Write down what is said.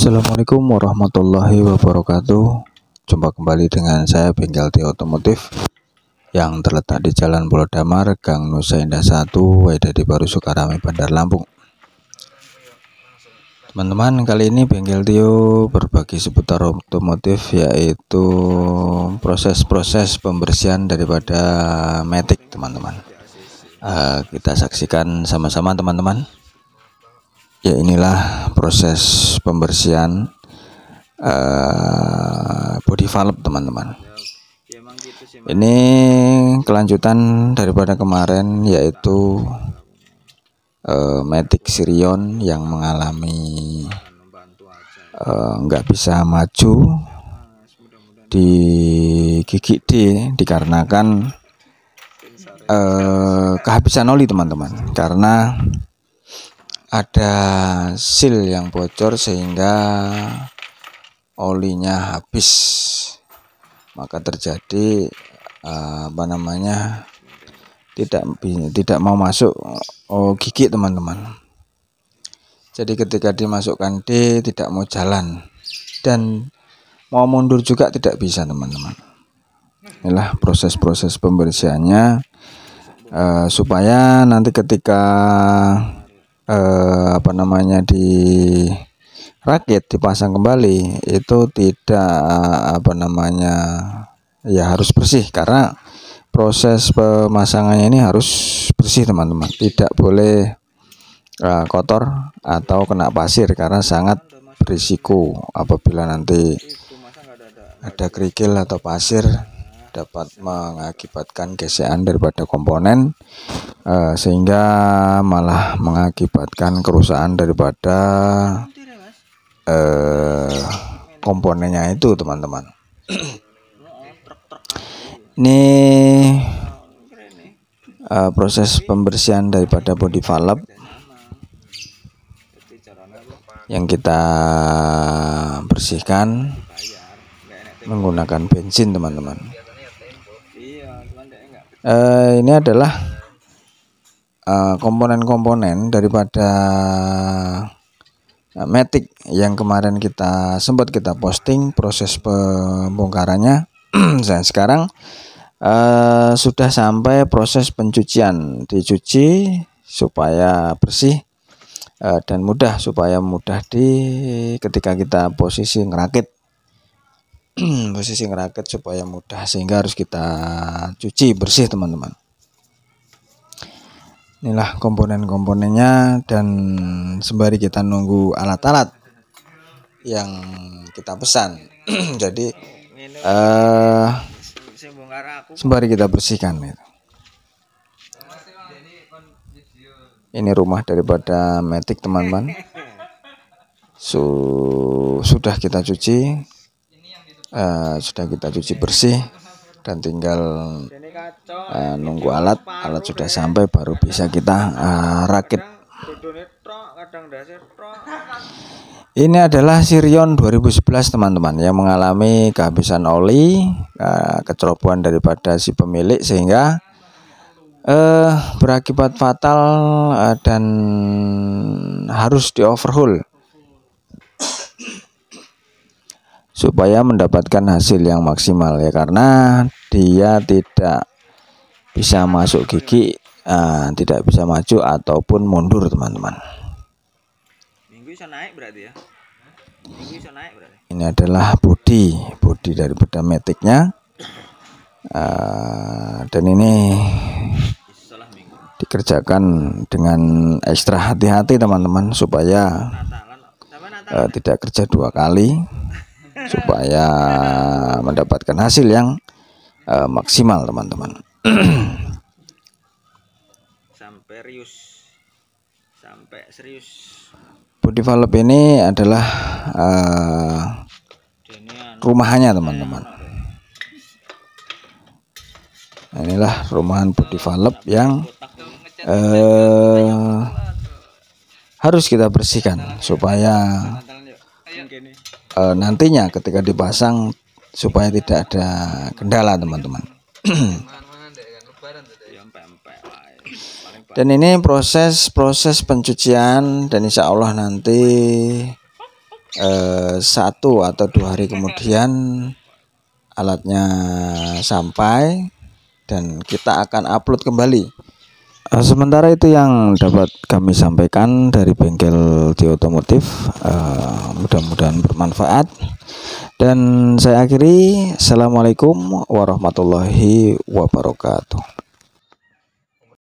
Assalamualaikum warahmatullahi wabarakatuh Jumpa kembali dengan saya Bengkel di Otomotif Yang terletak di Jalan Pulau Damar, Gang Nusa Indah 1, Waidadi Baru Sukarame, Bandar Lampung Teman-teman, kali ini Bengkel Tio berbagi seputar otomotif yaitu proses-proses pembersihan daripada metik teman-teman uh, Kita saksikan sama-sama teman-teman ya inilah proses pembersihan uh, body valve teman-teman ini kelanjutan daripada kemarin yaitu uh, Matic Sirion yang mengalami eh, nggak uh, bisa maju di gigi D dikarenakan uh, kehabisan oli teman-teman karena ada seal yang bocor sehingga olinya habis maka terjadi eh, apa namanya tidak tidak mau masuk oh gigi teman-teman jadi ketika dimasukkan D tidak mau jalan dan mau mundur juga tidak bisa teman-teman inilah proses-proses pembersihannya uh, supaya nanti ketika eh, apa namanya di rakit dipasang kembali itu tidak eh, apa namanya ya harus bersih karena proses pemasangannya ini harus bersih teman-teman tidak boleh eh, kotor atau kena pasir karena sangat berisiko apabila nanti ada kerikil atau pasir dapat mengakibatkan gesekan daripada komponen Eh, sehingga malah mengakibatkan kerusakan daripada eh komponennya itu teman-teman ini uh, proses pembersihan daripada body valve yang kita bersihkan menggunakan bensin teman-teman uh, ini adalah Eh, komponen-komponen daripada uh, eh, Matic yang kemarin kita sempat kita posting proses pembongkarannya dan sekarang uh, sudah sampai proses pencucian dicuci supaya bersih uh, dan mudah supaya mudah di ketika kita posisi ngerakit posisi ngerakit supaya mudah sehingga harus kita cuci bersih teman-teman inilah komponen-komponennya dan sembari kita nunggu alat-alat yang kita pesan jadi uh, sembari kita bersihkan itu ini rumah daripada metik teman-teman Su sudah kita cuci uh, sudah kita cuci bersih dan tinggal uh, nunggu alat alat sudah sampai baru bisa kita uh, rakit ini adalah Sirion 2011 teman-teman yang mengalami kehabisan oli uh, kecerobohan daripada si pemilik sehingga uh, berakibat fatal uh, dan harus di overhaul supaya mendapatkan hasil yang maksimal ya karena dia tidak bisa masuk gigi uh, tidak bisa maju ataupun mundur teman-teman ya? ini adalah bodi dari daripada metiknya uh, dan ini dikerjakan dengan ekstra hati-hati teman-teman supaya uh, tidak kerja dua kali supaya mendapatkan hasil yang uh, maksimal teman-teman sampai serius, sampai serius body valve ini adalah uh, eh, rumahannya teman-teman nah, inilah rumahan body valve yang uh, harus kita bersihkan supaya e, nantinya ketika dipasang supaya tidak ada kendala teman-teman dan ini proses-proses pencucian dan insya Allah nanti e, satu atau dua hari kemudian alatnya sampai dan kita akan upload kembali Eh, sementara itu yang dapat kami sampaikan dari bengkel di otomotif uh, Mudah-mudahan bermanfaat Dan saya akhiri Assalamualaikum warahmatullahi wabarakatuh